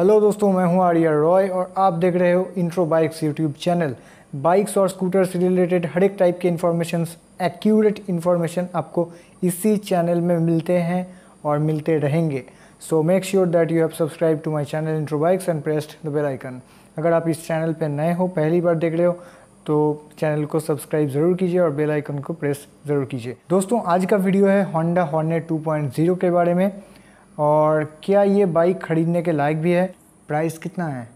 hello दोस्तों मैं हूं आर्या रॉय और आप देख रहे हो intro bikes YouTube channel bikes और स्कूटर से रिलेटेड हर एक टाइप के इन्फॉर्मेशन एक्यूरेट इन्फॉर्मेशन आपको इसी चैनल में मिलते हैं और मिलते रहेंगे so make sure that you have subscribe to my channel intro bikes and pressed the bell icon अगर आप इस चैनल पर नए हो पहली बार देख रहे हो तो चैनल को सब्सक्राइब ज़रूर कीजिए और बेल आइकन को प्रेस ज़रूर कीजिए दोस्तों आज का वीडियो है होंडा हॉर्नेट टू के बारे में और क्या ये बाइक ख़रीदने के लायक भी है प्राइस कितना है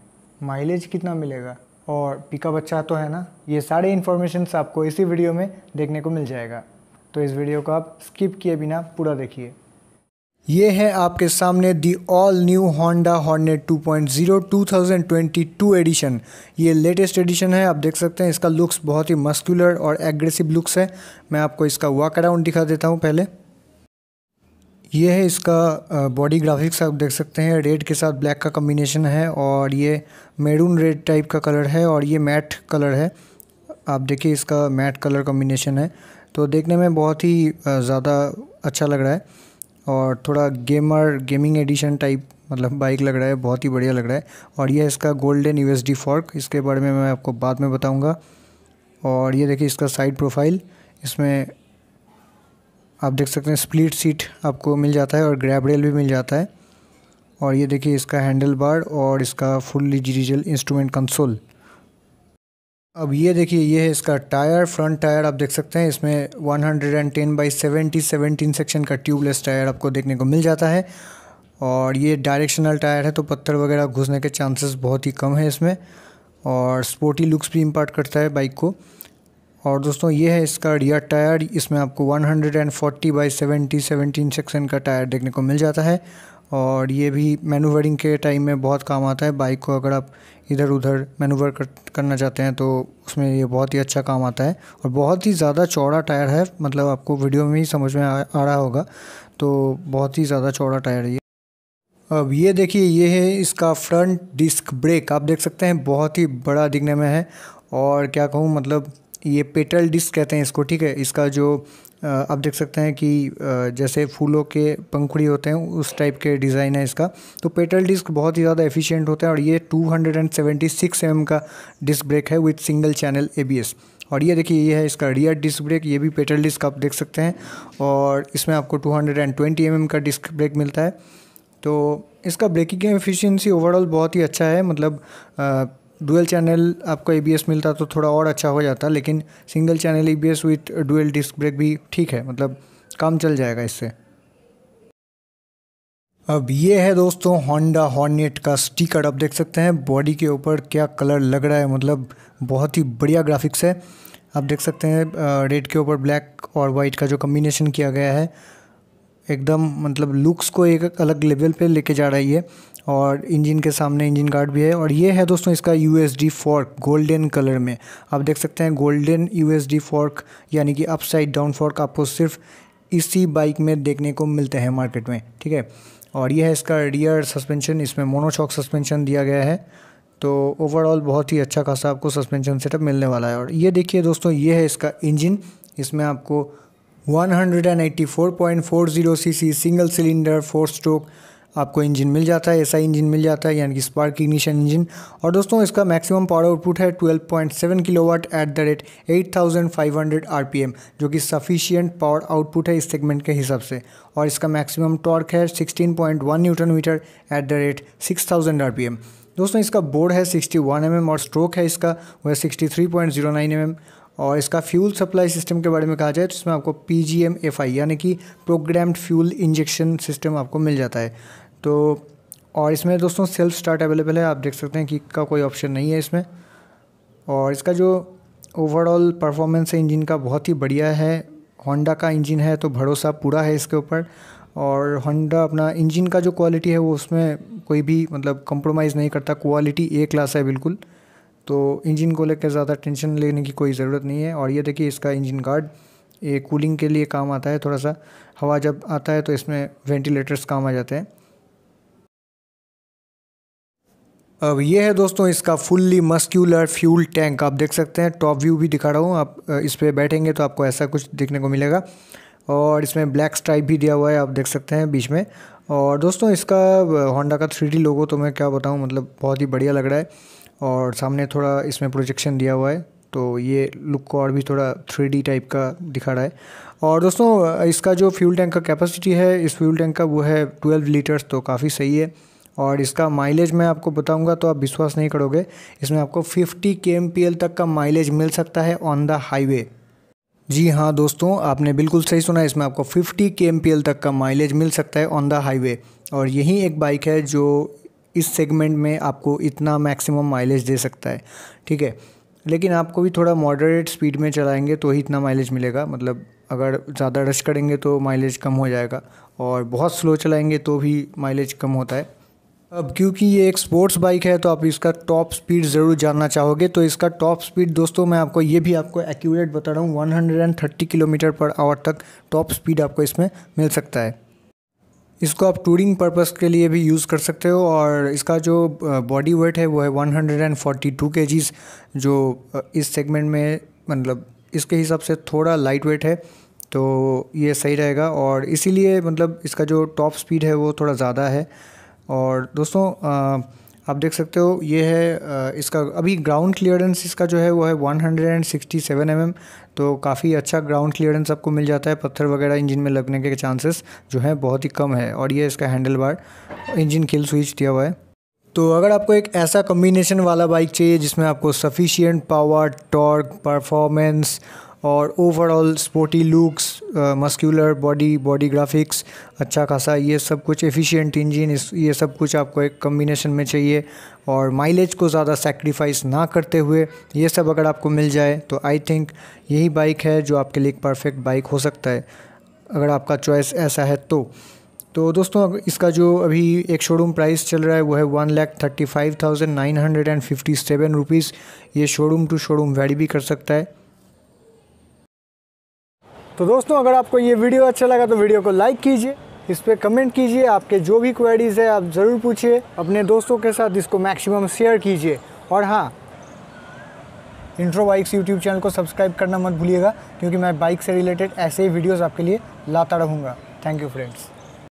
माइलेज कितना मिलेगा और पिकअप अच्छा तो है ना ये सारे इन्फॉर्मेशन आपको इसी वीडियो में देखने को मिल जाएगा तो इस वीडियो को आप स्किप किए बिना पूरा देखिए ये है आपके सामने the all new Honda Hornet 2.0 two edition ये लेटेस्ट एडिशन है आप देख सकते हैं इसका लुक्स बहुत ही मस्कुलर और एग्रेसिव लुक्स है मैं आपको इसका वॉक अराउंड दिखा देता हूँ पहले ये है इसका बॉडी ग्राफिक्स आप देख सकते हैं रेड के साथ ब्लैक का कम्बिनेशन है और ये मेरून रेड टाइप का कलर है और ये मैट कलर है आप देखिए इसका मैट कलर कम्बिनेशन है तो देखने में बहुत ही ज़्यादा अच्छा लग रहा है और थोड़ा गेमर गेमिंग एडिशन टाइप मतलब बाइक लग रहा है बहुत ही बढ़िया लग रहा है और यह इसका गोल्डन यू फॉर्क इसके बारे में मैं आपको बाद में बताऊँगा और ये देखिए इसका साइड प्रोफाइल इसमें आप देख सकते हैं स्प्लिट सीट आपको मिल जाता है और ग्रैब रेल भी मिल जाता है और ये देखिए इसका हैंडल बार और इसका फुल डिजिटल इंस्ट्रूमेंट कंसोल अब ये देखिए ये है इसका टायर फ्रंट टायर आप देख सकते हैं इसमें 110 बाई 70 17 सेक्शन का ट्यूबलेस टायर आपको देखने को मिल जाता है और ये डायरेक्शनल टायर है तो पत्थर वगैरह घुसने के चांसेस बहुत ही कम है इसमें और स्पोर्टी लुक्स भी इम्पार्ट करता है बाइक को और दोस्तों ये है इसका रियर टायर इसमें आपको 140 hundred and forty by seventy seventeen section का टायर देखने को मिल जाता है और ये भी मैनूवरिंग के टाइम में बहुत काम आता है बाइक को अगर आप इधर उधर मैनूवर कर, करना चाहते हैं तो उसमें ये बहुत ही अच्छा काम आता है और बहुत ही ज़्यादा चौड़ा टायर है मतलब आपको वीडियो में ही समझ में आ, आ रहा होगा तो बहुत ही ज़्यादा चौड़ा टायर है ये अब ये देखिए ये है इसका फ्रंट डिस्क ब्रेक आप देख सकते हैं बहुत ही बड़ा दिखने में है और क्या कहूँ मतलब ये पेटल डिस्क कहते हैं इसको ठीक है इसका जो आप देख सकते हैं कि जैसे फूलों के पंखुड़ी होते हैं उस टाइप के डिज़ाइन है इसका तो पेटल डिस्क बहुत ही ज़्यादा एफिशिएंट होता है और ये 276 एम mm का डिस्क ब्रेक है विथ सिंगल चैनल एबीएस और ये देखिए ये है इसका रियर डिस्क ब्रेक ये भी पेटल डिस्क आप देख सकते हैं और इसमें आपको टू एम mm का डिस्क ब्रेक मिलता है तो इसका ब्रेकिंग एफिशिएंसी ओवरऑल बहुत ही अच्छा है मतलब डुअल चैनल आपको ए मिलता तो थोड़ा और अच्छा हो जाता लेकिन single channel A B S with dual disc brake भी ठीक है मतलब काम चल जाएगा इससे अब ये है दोस्तों होंडा हॉर्नेट का स्टिकर आप देख सकते हैं बॉडी के ऊपर क्या कलर लग रहा है मतलब बहुत ही बढ़िया ग्राफिक्स है आप देख सकते हैं रेड के ऊपर ब्लैक और वाइट का जो कम्बिनेशन किया गया है एकदम मतलब लुक्स को एक अलग लेवल पे लेके जा रही है और इंजन के सामने इंजन गार्ड भी है और ये है दोस्तों इसका U S D fork golden colour में आप देख सकते हैं golden U S D fork यानी कि अपसाइड डाउन फॉर्क आपको सिर्फ इसी बाइक में देखने को मिलते हैं मार्केट में ठीक है और यह है इसका रियर सस्पेंशन इसमें मोनोचॉक सस्पेंशन दिया गया है तो ओवरऑल बहुत ही अच्छा खासा आपको सस्पेंशन सेटअप मिलने वाला है और ये देखिए दोस्तों ये है इसका इंजन इसमें आपको 184.40 CC single cylinder four stroke आपको इंजन मिल जाता है ऐसा इंजन मिल जाता है यानी कि स्पार्क इग्निशन इंजन और दोस्तों इसका मैक्सिमम पावर आउटपुट है 12.7 kilowatt at the rate 8500 RPM जो कि सफिशियंट पावर आउटपुट है इस सेगमेंट के हिसाब से और इसका मैक्सिमम टॉर्क है 16.1 newton metre at the rate six RPM दोस्तों इसका बोर्ड है सिक्सटी वन mm और स्ट्रोक है इसका वह 63.09 एम और इसका फ्यूल सप्लाई सिस्टम के बारे में कहा जाए तो इसमें आपको P G M F I यानी कि प्रोग्राम्ड फ्यूल इंजेक्शन सिस्टम आपको मिल जाता है तो और इसमें दोस्तों सेल्फ स्टार्ट अवेलेबल है आप देख सकते हैं कि का कोई ऑप्शन नहीं है इसमें और इसका जो ओवरऑल परफॉर्मेंस है इंजन का बहुत ही बढ़िया है होंडा का इंजन है तो भरोसा पूरा है इसके ऊपर और होंडा अपना इंजन का जो क्वालिटी है वो उसमें कोई भी मतलब कंप्रोमाइज़ नहीं करता क्वालिटी ए क्लास है बिल्कुल तो इंजन को लेकर ज़्यादा टेंशन लेने की कोई ज़रूरत नहीं है और ये देखिए इसका इंजन गार्ड ये कूलिंग के लिए काम आता है थोड़ा सा हवा जब आता है तो इसमें वेंटिलेटर्स काम आ जाते हैं अब ये है दोस्तों इसका फुल्ली मस्क्यूलर फ्यूल टैंक आप देख सकते हैं टॉप व्यू भी दिखा रहा हूँ आप इस पर बैठेंगे तो आपको ऐसा कुछ देखने को मिलेगा और इसमें ब्लैक स्ट्राइप भी दिया हुआ है आप देख सकते हैं बीच में और दोस्तों इसका होंडा का थ्री लोगो तो मैं क्या बताऊँ मतलब बहुत ही बढ़िया लग रहा है और सामने थोड़ा इसमें प्रोजेक्शन दिया हुआ है तो ये लुक को और भी थोड़ा थ्री टाइप का दिखा रहा है और दोस्तों इसका जो फ्यूल टैंक का कैपेसिटी है इस फ्यूल टैंक का वो है ट्वेल्व लीटर्स तो काफ़ी सही है और इसका माइलेज मैं आपको बताऊंगा तो आप विश्वास नहीं करोगे इसमें आपको 50 के तक का माइलेज मिल सकता है ऑन द हाईवे जी हाँ दोस्तों आपने बिल्कुल सही सुना इसमें आपको 50 के तक का माइलेज मिल सकता है ऑन द हाईवे और यही एक बाइक है जो इस सेगमेंट में आपको इतना मैक्सिमम माइलेज दे सकता है ठीक है लेकिन आपको भी थोड़ा मॉडरेट स्पीड में चलाएंगे तो ही इतना माइलेज मिलेगा मतलब अगर ज़्यादा रश करेंगे तो माइलेज कम हो जाएगा और बहुत स्लो चलाएंगे तो भी माइलेज कम होता है अब क्योंकि ये एक स्पोर्ट्स बाइक है तो आप इसका टॉप स्पीड ज़रूर जानना चाहोगे तो इसका टॉप स्पीड दोस्तों मैं आपको ये भी आपको एक्यूरेट बता रहा हूँ 130 किलोमीटर पर आवर तक टॉप स्पीड आपको इसमें मिल सकता है इसको आप टूरिंग पर्पस के लिए भी यूज़ कर सकते हो और इसका जो बॉडी वेट है वो है वन हंड्रेड जो इस सेगमेंट में मतलब इसके हिसाब से थोड़ा लाइट वेट है तो ये सही रहेगा और इसीलिए मतलब इसका जो टॉप स्पीड है वो थोड़ा ज़्यादा है और दोस्तों आप देख सकते हो ये है इसका अभी ग्राउंड क्लियरेंस इसका जो है वो है 167 mm तो काफ़ी अच्छा ग्राउंड क्लियरेंस आपको मिल जाता है पत्थर वगैरह इंजन में लगने के चांसेस जो है बहुत ही कम है और ये इसका handle bar engine kill switch दिया हुआ है तो अगर आपको एक ऐसा कम्बिनेशन वाला बाइक चाहिए जिसमें आपको सफिशियंट पावर टॉर्क परफॉर्मेंस और overall sporty looks muscular body body graphics अच्छा खासा ये सब कुछ एफिशिएंट इंजन इस ये सब कुछ आपको एक कम्बिनेशन में चाहिए और माइलेज को ज़्यादा सेक्रीफाइस ना करते हुए ये सब अगर आपको मिल जाए तो आई थिंक यही बाइक है जो आपके लिए परफेक्ट बाइक हो सकता है अगर आपका चॉइस ऐसा है तो तो दोस्तों इसका जो अभी एक शोरूम प्राइस चल रहा है वो है one lakh thirty five thousand nine hundred and fifty seven rupees ये शोरूम टू शोरूम वेरी भी कर सकता है तो दोस्तों अगर आपको ये वीडियो अच्छा लगा तो वीडियो को लाइक कीजिए इस पर कमेंट कीजिए आपके जो भी क्वेरीज़ है आप ज़रूर पूछिए अपने दोस्तों के साथ इसको मैक्सिमम शेयर कीजिए और हाँ इंट्रो बाइक्स यूट्यूब चैनल को सब्सक्राइब करना मत भूलिएगा क्योंकि मैं बाइक से रिलेटेड ऐसे ही वीडियोज़ आपके लिए लाता रहूँगा थैंक यू फ्रेंड्स